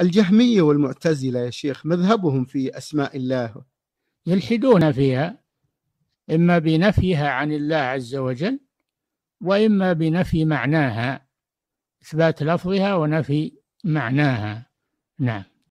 الجهمية والمعتزلة يا شيخ مذهبهم في أسماء الله يلحدون فيها إما بنفيها عن الله عز وجل وإما بنفي معناها إثبات لفظها ونفي معناها نعم